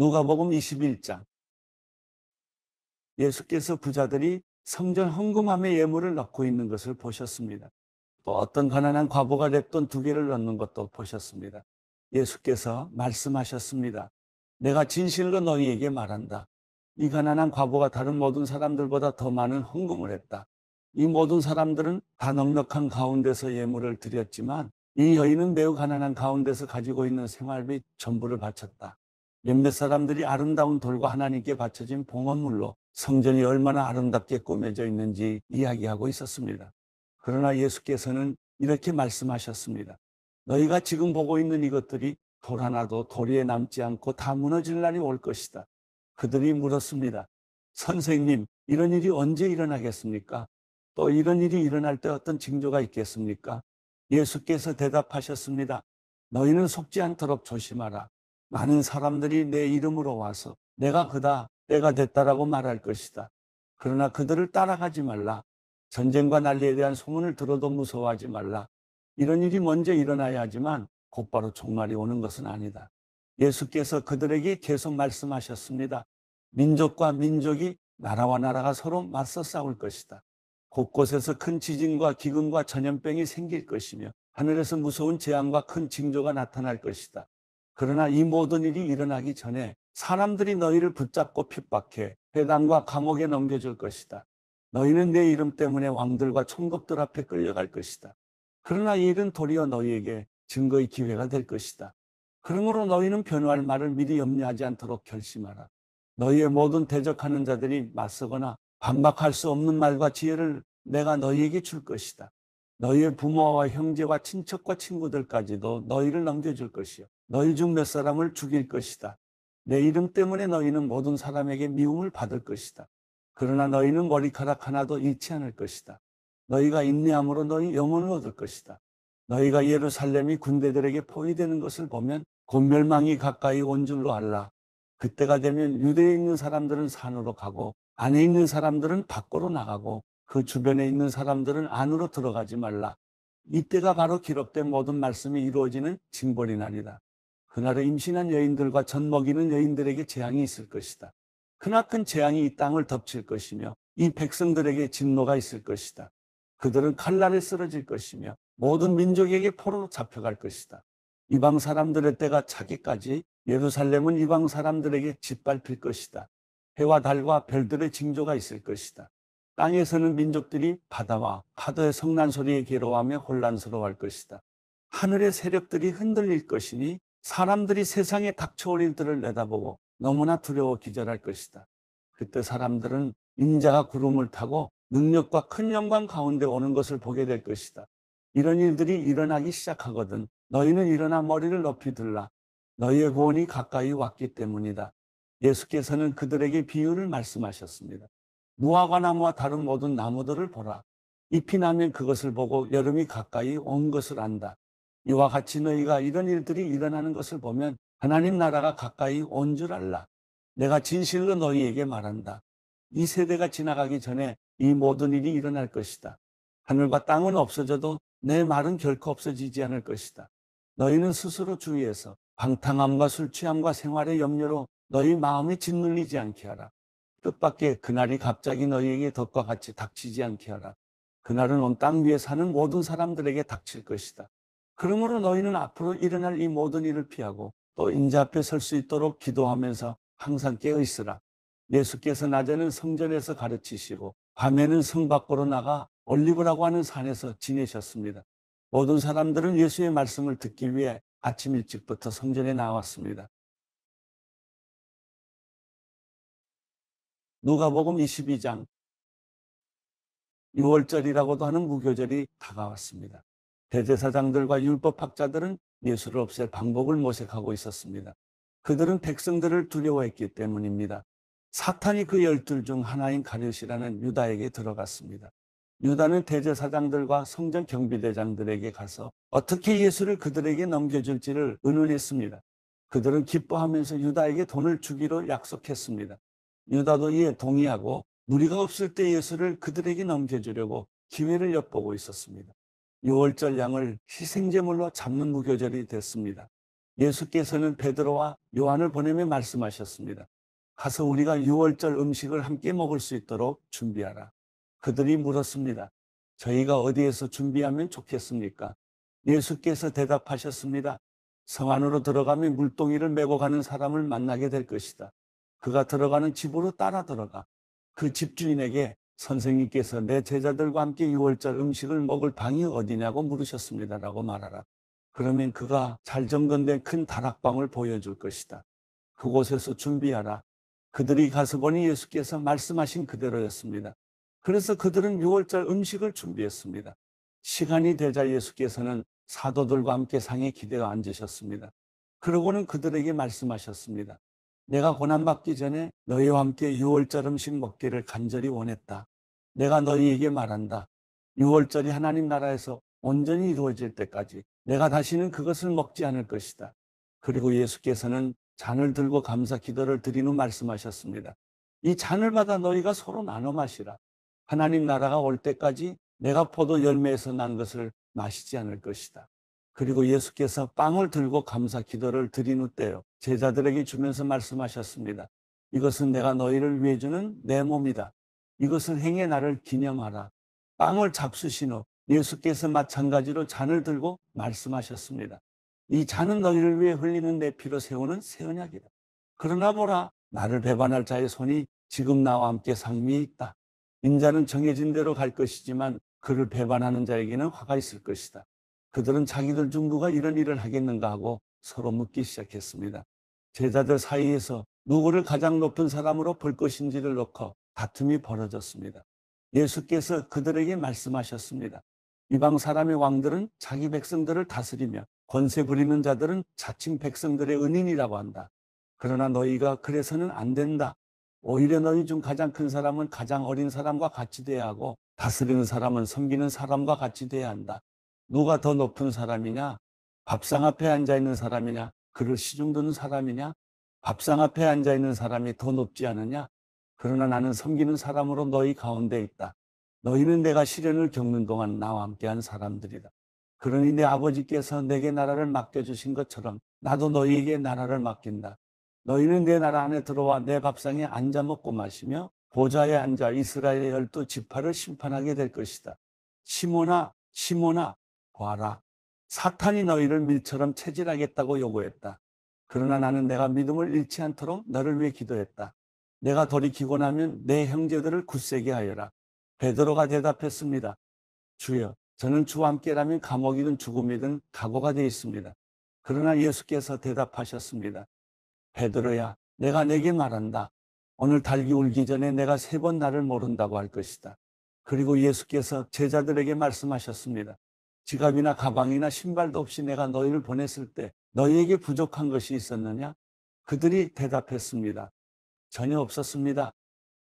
누가복음 21장 예수께서 부자들이 성전 헌금함에 예물을 넣고 있는 것을 보셨습니다. 또 어떤 가난한 과부가 랩돈 두 개를 넣는 것도 보셨습니다. 예수께서 말씀하셨습니다. 내가 진실로 너희에게 말한다. 이 가난한 과부가 다른 모든 사람들보다 더 많은 헌금을 했다. 이 모든 사람들은 다 넉넉한 가운데서 예물을 드렸지만 이 여인은 매우 가난한 가운데서 가지고 있는 생활비 전부를 바쳤다. 몇몇 사람들이 아름다운 돌과 하나님께 바쳐진 봉헌물로 성전이 얼마나 아름답게 꾸며져 있는지 이야기하고 있었습니다. 그러나 예수께서는 이렇게 말씀하셨습니다. 너희가 지금 보고 있는 이것들이 돌 하나도 돌리에 남지 않고 다 무너질 날이 올 것이다. 그들이 물었습니다. 선생님, 이런 일이 언제 일어나겠습니까? 또 이런 일이 일어날 때 어떤 징조가 있겠습니까? 예수께서 대답하셨습니다. 너희는 속지 않도록 조심하라. 많은 사람들이 내 이름으로 와서 내가 그다, 내가 됐다라고 말할 것이다. 그러나 그들을 따라가지 말라. 전쟁과 난리에 대한 소문을 들어도 무서워하지 말라. 이런 일이 먼저 일어나야 하지만 곧바로 종말이 오는 것은 아니다. 예수께서 그들에게 계속 말씀하셨습니다. 민족과 민족이 나라와 나라가 서로 맞서 싸울 것이다. 곳곳에서 큰 지진과 기근과 전염병이 생길 것이며 하늘에서 무서운 재앙과 큰 징조가 나타날 것이다. 그러나 이 모든 일이 일어나기 전에 사람들이 너희를 붙잡고 핍박해 회당과 감옥에 넘겨줄 것이다. 너희는 내 이름 때문에 왕들과 총독들 앞에 끌려갈 것이다. 그러나 이 일은 도리어 너희에게 증거의 기회가 될 것이다. 그러므로 너희는 변호할 말을 미리 염려하지 않도록 결심하라. 너희의 모든 대적하는 자들이 맞서거나 반박할 수 없는 말과 지혜를 내가 너희에게 줄 것이다. 너희의 부모와 형제와 친척과 친구들까지도 너희를 넘겨줄 것이요. 너희 중 몇 사람을 죽일 것이다. 내 이름 때문에 너희는 모든 사람에게 미움을 받을 것이다. 그러나 너희는 머리카락 하나도 잃지 않을 것이다. 너희가 인내함으로 너희 영혼을 얻을 것이다. 너희가 예루살렘이 군대들에게 포위되는 것을 보면 곧 멸망이 가까이 온 줄로 알라. 그때가 되면 유대에 있는 사람들은 산으로 가고 안에 있는 사람들은 밖으로 나가고 그 주변에 있는 사람들은 안으로 들어가지 말라. 이때가 바로 기록된 모든 말씀이 이루어지는 징벌이 날이다. 그날에 임신한 여인들과 젖 먹이는 여인들에게 재앙이 있을 것이다. 크나큰 재앙이 이 땅을 덮칠 것이며 이 백성들에게 진노가 있을 것이다. 그들은 칼날에 쓰러질 것이며 모든 민족에게 포로로 잡혀갈 것이다. 이방 사람들의 때가 자기까지 예루살렘은 이방 사람들에게 짓밟힐 것이다. 해와 달과 별들의 징조가 있을 것이다. 땅에서는 민족들이 바다와 파도의 성난 소리에 괴로워하며 혼란스러워할 것이다. 하늘의 세력들이 흔들릴 것이니 사람들이 세상에 닥쳐올 일들을 내다보고 너무나 두려워 기절할 것이다. 그때 사람들은 인자가 구름을 타고 능력과 큰 영광 가운데 오는 것을 보게 될 것이다. 이런 일들이 일어나기 시작하거든. 너희는 일어나 머리를 높이 들라. 너희의 구원이 가까이 왔기 때문이다. 예수께서는 그들에게 비유를 말씀하셨습니다. 무화과 나무와 다른 모든 나무들을 보라. 잎이 나면 그것을 보고 여름이 가까이 온 것을 안다. 이와 같이 너희가 이런 일들이 일어나는 것을 보면 하나님 나라가 가까이 온 줄 알라. 내가 진실로 너희에게 말한다. 이 세대가 지나가기 전에 이 모든 일이 일어날 것이다. 하늘과 땅은 없어져도 내 말은 결코 없어지지 않을 것이다. 너희는 스스로 주의해서 방탕함과 술취함과 생활의 염려로 너희 마음이 짓눌리지 않게 하라. 뜻밖의 그날이 갑자기 너희에게 덫과 같이 닥치지 않게 하라. 그날은 온 땅 위에 사는 모든 사람들에게 닥칠 것이다. 그러므로 너희는 앞으로 일어날 이 모든 일을 피하고 또 인자 앞에 설 수 있도록 기도하면서 항상 깨어 있으라. 예수께서 낮에는 성전에서 가르치시고 밤에는 성 밖으로 나가 올리브라고 하는 산에서 지내셨습니다. 모든 사람들은 예수의 말씀을 듣기 위해 아침 일찍부터 성전에 나왔습니다. 누가복음 22장 6월절이라고도 하는 무교절이 다가왔습니다. 대제사장들과 율법학자들은 예수를 없앨 방법을 모색하고 있었습니다. 그들은 백성들을 두려워했기 때문입니다. 사탄이 그 열둘 중 하나인 가룟이라는 유다에게 들어갔습니다. 유다는 대제사장들과 성전 경비대장들에게 가서 어떻게 예수를 그들에게 넘겨줄지를 의논했습니다. 그들은 기뻐하면서 유다에게 돈을 주기로 약속했습니다. 유다도 이에 동의하고 무리가 없을 때 예수를 그들에게 넘겨주려고 기회를 엿보고 있었습니다. 유월절 양을 희생제물로 잡는 무교절이 됐습니다. 예수께서는 베드로와 요한을 보내며 말씀하셨습니다. 가서 우리가 유월절 음식을 함께 먹을 수 있도록 준비하라. 그들이 물었습니다. 저희가 어디에서 준비하면 좋겠습니까? 예수께서 대답하셨습니다. 성 안으로 들어가면 물동이를 메고 가는 사람을 만나게 될 것이다. 그가 들어가는 집으로 따라 들어가 그 집주인에게 선생님께서 내 제자들과 함께 6월절 음식을 먹을 방이 어디냐고 물으셨습니다. 라고 말하라. 그러면 그가 잘 정돈된 큰 다락방을 보여줄 것이다. 그곳에서 준비하라. 그들이 가서 보니 예수께서 말씀하신 그대로였습니다. 그래서 그들은 6월절 음식을 준비했습니다. 시간이 되자 예수께서는 사도들과 함께 상에 기대어 앉으셨습니다. 그러고는 그들에게 말씀하셨습니다. 내가 고난받기 전에 너희와 함께 6월절 음식 먹기를 간절히 원했다. 내가 너희에게 말한다. 6월절이 하나님 나라에서 온전히 이루어질 때까지 내가 다시는 그것을 먹지 않을 것이다. 그리고 예수께서는 잔을 들고 감사 기도를 드린후 말씀하셨습니다. 이 잔을 받아 너희가 서로 나눠 마시라. 하나님 나라가 올 때까지 내가 포도 열매에서 난 것을 마시지 않을 것이다. 그리고 예수께서 빵을 들고 감사 기도를 드린후 때요. 제자들에게 주면서 말씀하셨습니다. 이것은 내가 너희를 위해 주는 내 몸이다. 이것은 행의 나를 기념하라. 빵을 잡수신 후 예수께서 마찬가지로 잔을 들고 말씀하셨습니다. 이 잔은 너희를 위해 흘리는 내 피로 세우는 새 언약이다. 그러나 보라 나를 배반할 자의 손이 지금 나와 함께 상미 있다. 인자는 정해진 대로 갈 것이지만 그를 배반하는 자에게는 화가 있을 것이다. 그들은 자기들 중누가 이런 일을 하겠는가 하고 서로 묻기 시작했습니다. 제자들 사이에서 누구를 가장 높은 사람으로 볼 것인지를 놓고 다툼이 벌어졌습니다. 예수께서 그들에게 말씀하셨습니다. 이방 사람의 왕들은 자기 백성들을 다스리며 권세 부리는 자들은 자칭 백성들의 은인이라고 한다. 그러나 너희가 그래서는 안 된다. 오히려 너희 중 가장 큰 사람은 가장 어린 사람과 같이 돼야 하고 다스리는 사람은 섬기는 사람과 같이 돼야 한다. 누가 더 높은 사람이냐? 밥상 앞에 앉아 있는 사람이냐? 그를 시중드는 사람이냐? 밥상 앞에 앉아 있는 사람이 더 높지 않느냐? 그러나 나는 섬기는 사람으로 너희 가운데 있다. 너희는 내가 시련을 겪는 동안 나와 함께한 사람들이다. 그러니 내 아버지께서 내게 나라를 맡겨주신 것처럼 나도 너희에게 나라를 맡긴다. 너희는 내 나라 안에 들어와 내 밥상에 앉아 먹고 마시며 보좌에 앉아 이스라엘의 열두 지파를 심판하게 될 것이다. 시몬아, 시몬아, 보아라. 사탄이 너희를 밀처럼 체질하겠다고 요구했다. 그러나 나는 내가 믿음을 잃지 않도록 너를 위해 기도했다. 내가 돌이키고 나면 내 형제들을 굳세게 하여라. 베드로가 대답했습니다. 주여, 저는 주와 함께라면 감옥이든 죽음이든 각오가 되어 있습니다. 그러나 예수께서 대답하셨습니다. 베드로야, 내가 내게 말한다. 오늘 달기 울기 전에 내가 세 번 나를 모른다고 할 것이다. 그리고 예수께서 제자들에게 말씀하셨습니다. 지갑이나 가방이나 신발도 없이 내가 너희를 보냈을 때 너희에게 부족한 것이 있었느냐? 그들이 대답했습니다. 전혀 없었습니다.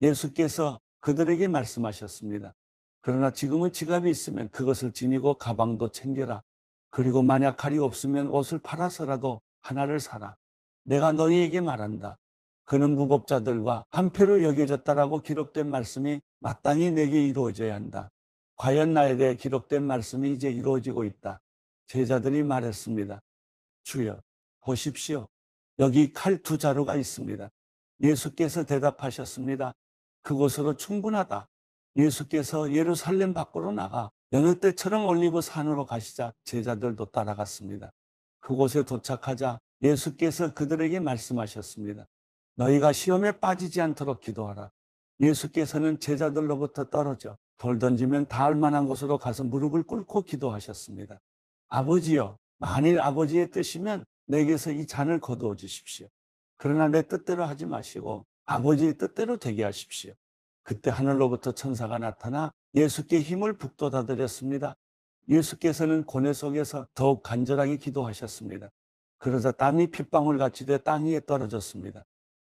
예수께서 그들에게 말씀하셨습니다. 그러나 지금은 지갑이 있으면 그것을 지니고 가방도 챙겨라. 그리고 만약 칼이 없으면 옷을 팔아서라도 하나를 사라. 내가 너희에게 말한다. 그는 무법자들과 한패로 여겨졌다라고 기록된 말씀이 마땅히 내게 이루어져야 한다. 과연 나에게 기록된 말씀이 이제 이루어지고 있다. 제자들이 말했습니다. 주여, 보십시오. 여기 칼 두 자루가 있습니다. 예수께서 대답하셨습니다. 그곳으로 충분하다. 예수께서 예루살렘 밖으로 나가 여느 때처럼 올리브 산으로 가시자 제자들도 따라갔습니다. 그곳에 도착하자 예수께서 그들에게 말씀하셨습니다. 너희가 시험에 빠지지 않도록 기도하라. 예수께서는 제자들로부터 떨어져 돌 던지면 닿을 만한 곳으로 가서 무릎을 꿇고 기도하셨습니다. 아버지여, 만일 아버지의 뜻이면 내게서 이 잔을 거두어 주십시오. 그러나 내 뜻대로 하지 마시고 아버지의 뜻대로 되게 하십시오. 그때 하늘로부터 천사가 나타나 예수께 힘을 북돋아 드렸습니다. 예수께서는 고뇌 속에서 더욱 간절하게 기도하셨습니다. 그러자 땀이 핏방울 같이 돼 땅 위에 떨어졌습니다.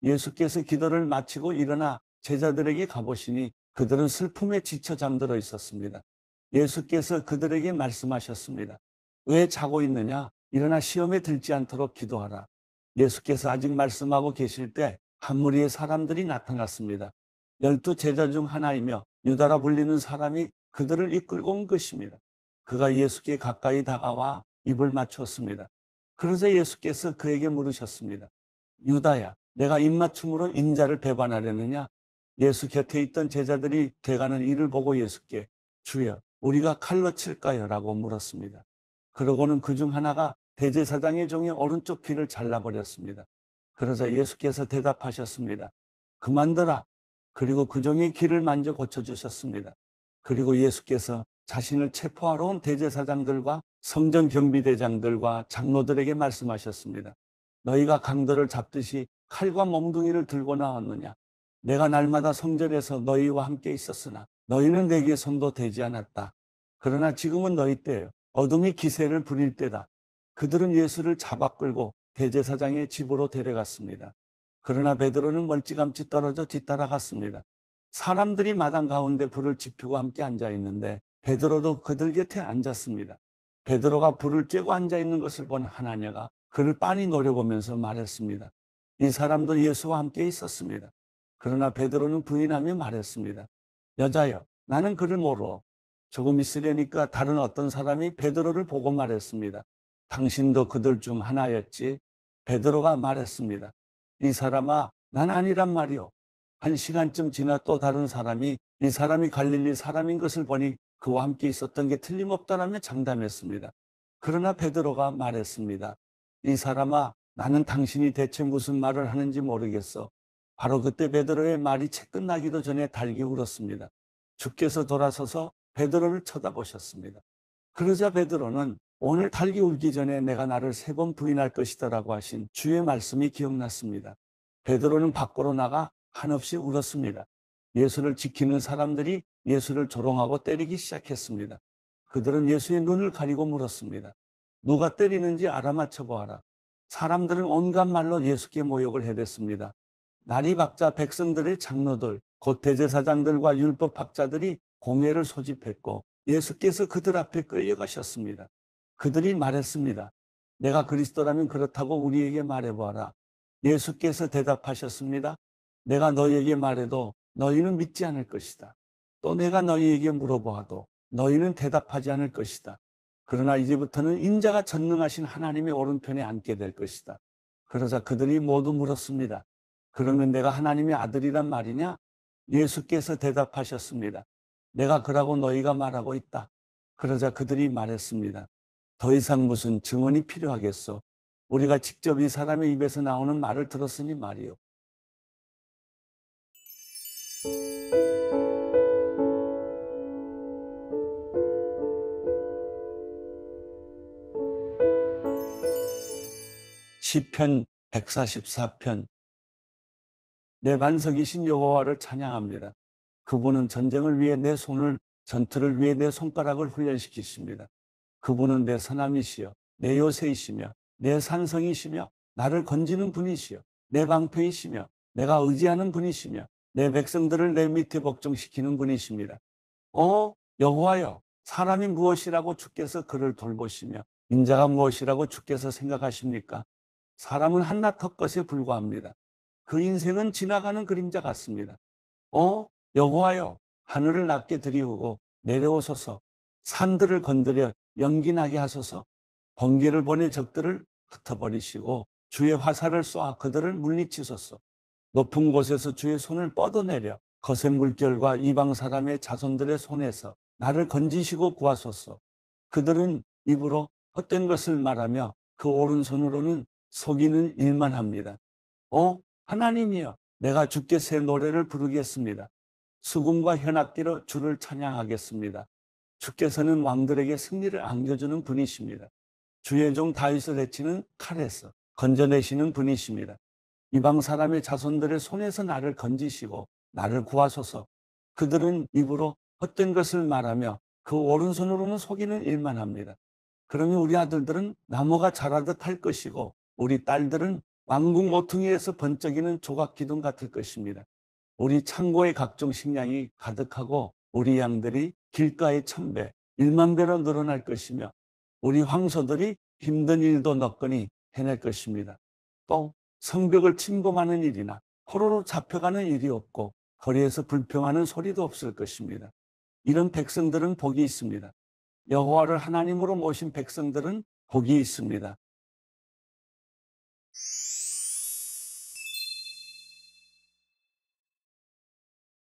예수께서 기도를 마치고 일어나 제자들에게 가보시니 그들은 슬픔에 지쳐 잠들어 있었습니다. 예수께서 그들에게 말씀하셨습니다. 왜 자고 있느냐? 일어나 시험에 들지 않도록 기도하라. 예수께서 아직 말씀하고 계실 때 한 무리의 사람들이 나타났습니다. 열두 제자 중 하나이며 유다라 불리는 사람이 그들을 이끌고 온 것입니다. 그가 예수께 가까이 다가와 입을 맞췄습니다. 그러자 예수께서 그에게 물으셨습니다. 유다야, 내가 입맞춤으로 인자를 배반하려느냐? 예수 곁에 있던 제자들이 돼가는 일을 보고 예수께 주여 우리가 칼로 칠까요? 라고 물었습니다. 그러고는 그 중 하나가 대제사장의 종의 오른쪽 귀를 잘라버렸습니다. 그러자 예수께서 대답하셨습니다. 그만둬라. 그리고 그 종의 귀를 만져 고쳐주셨습니다. 그리고 예수께서 자신을 체포하러 온 대제사장들과 성전 경비대장들과 장로들에게 말씀하셨습니다. 너희가 강도를 잡듯이 칼과 몸둥이를 들고 나왔느냐? 내가 날마다 성전에서 너희와 함께 있었으나 너희는 내게 손도 대지 않았다. 그러나 지금은 너희 때예요. 어둠이 기세를 부릴 때다. 그들은 예수를 잡아 끌고 대제사장의 집으로 데려갔습니다. 그러나 베드로는 멀찌감치 떨어져 뒤따라갔습니다. 사람들이 마당 가운데 불을 지피고 함께 앉아 있는데 베드로도 그들 곁에 앉았습니다. 베드로가 불을 쬐고 앉아 있는 것을 본 하나녀가 그를 빤히 노려보면서 말했습니다. 이 사람도 예수와 함께 있었습니다. 그러나 베드로는 부인하며 말했습니다. 여자여, 나는 그를 모르. 조금 있으려니까 다른 어떤 사람이 베드로를 보고 말했습니다. 당신도 그들 중 하나였지. 베드로가 말했습니다. 이 사람아, 난 아니란 말이오. 한 시간쯤 지나 또 다른 사람이 이 사람이 갈릴리 사람인 것을 보니 그와 함께 있었던 게 틀림없다라며 장담했습니다. 그러나 베드로가 말했습니다. 이 사람아, 나는 당신이 대체 무슨 말을 하는지 모르겠어. 바로 그때 베드로의 말이 채 끝나기도 전에 달기 울었습니다. 주께서 돌아서서 베드로를 쳐다보셨습니다. 그러자 베드로는 오늘 달기 울기 전에 내가 나를 세 번 부인할 것이다라고 하신 주의 말씀이 기억났습니다. 베드로는 밖으로 나가 한없이 울었습니다. 예수를 지키는 사람들이 예수를 조롱하고 때리기 시작했습니다. 그들은 예수의 눈을 가리고 물었습니다. 누가 때리는지 알아맞혀 보아라. 사람들은 온갖 말로 예수께 모욕을 해댔습니다. 나리박자 백성들의 장로들 곧 대제사장들과 율법학자들이 공회를 소집했고 예수께서 그들 앞에 끌려가셨습니다. 그들이 말했습니다. 내가 그리스도라면 그렇다고 우리에게 말해보아라. 예수께서 대답하셨습니다. 내가 너희에게 말해도 너희는 믿지 않을 것이다. 또 내가 너희에게 물어보아도 너희는 대답하지 않을 것이다. 그러나 이제부터는 인자가 전능하신 하나님의 오른편에 앉게 될 것이다. 그러자 그들이 모두 물었습니다. 그러면 내가 하나님의 아들이란 말이냐? 예수께서 대답하셨습니다. 내가 그라고 너희가 말하고 있다. 그러자 그들이 말했습니다. 더 이상 무슨 증언이 필요하겠소? 우리가 직접 이 사람의 입에서 나오는 말을 들었으니 말이오 시편 144편 내 반석이신 여호와를 찬양합니다. 그분은 전쟁을 위해 내 손을 전투를 위해 내 손가락을 훈련시키십니다. 그분은 내 선함이시여 내 요새이시며 내 산성이시며 나를 건지는 분이시여 내 방패이시며 내가 의지하는 분이시며 내 백성들을 내 밑에 복종시키는 분이십니다. 어 여호와여 사람이 무엇이라고 주께서 그를 돌보시며 인자가 무엇이라고 주께서 생각하십니까? 사람은 한낱 헛것에 불과합니다. 그 인생은 지나가는 그림자 같습니다. 어? 여호와여 하늘을 낮게 들이우고 내려오소서 산들을 건드려 연기나게 하소서 번개를 보내 적들을 흩어버리시고 주의 화살을 쏴 그들을 물리치소서 높은 곳에서 주의 손을 뻗어내려 거센 물결과 이방 사람의 자손들의 손에서 나를 건지시고 구하소서 그들은 입으로 헛된 것을 말하며 그 오른손으로는 속이는 일만 합니다. 어? 하나님이여 내가 주께 새 노래를 부르겠습니다. 수금과 현악기로 주를 찬양하겠습니다. 주께서는 왕들에게 승리를 안겨주는 분이십니다. 주의 종 다윗을 해치는 칼에서 건져내시는 분이십니다. 이방 사람의 자손들의 손에서 나를 건지시고 나를 구하소서. 그들은 입으로 헛된 것을 말하며 그 오른손으로는 속이는 일만 합니다. 그러면 우리 아들들은 나무가 자라듯 할 것이고 우리 딸들은 왕궁 모퉁이에서 번쩍이는 조각기둥 같을 것입니다. 우리 창고에 각종 식량이 가득하고 우리 양들이 길가에 천배, 일만배로 늘어날 것이며 우리 황소들이 힘든 일도 너건이 해낼 것입니다. 또 성벽을 침범하는 일이나 포로로 잡혀가는 일이 없고 거리에서 불평하는 소리도 없을 것입니다. 이런 백성들은 복이 있습니다. 여호와를 하나님으로 모신 백성들은 복이 있습니다.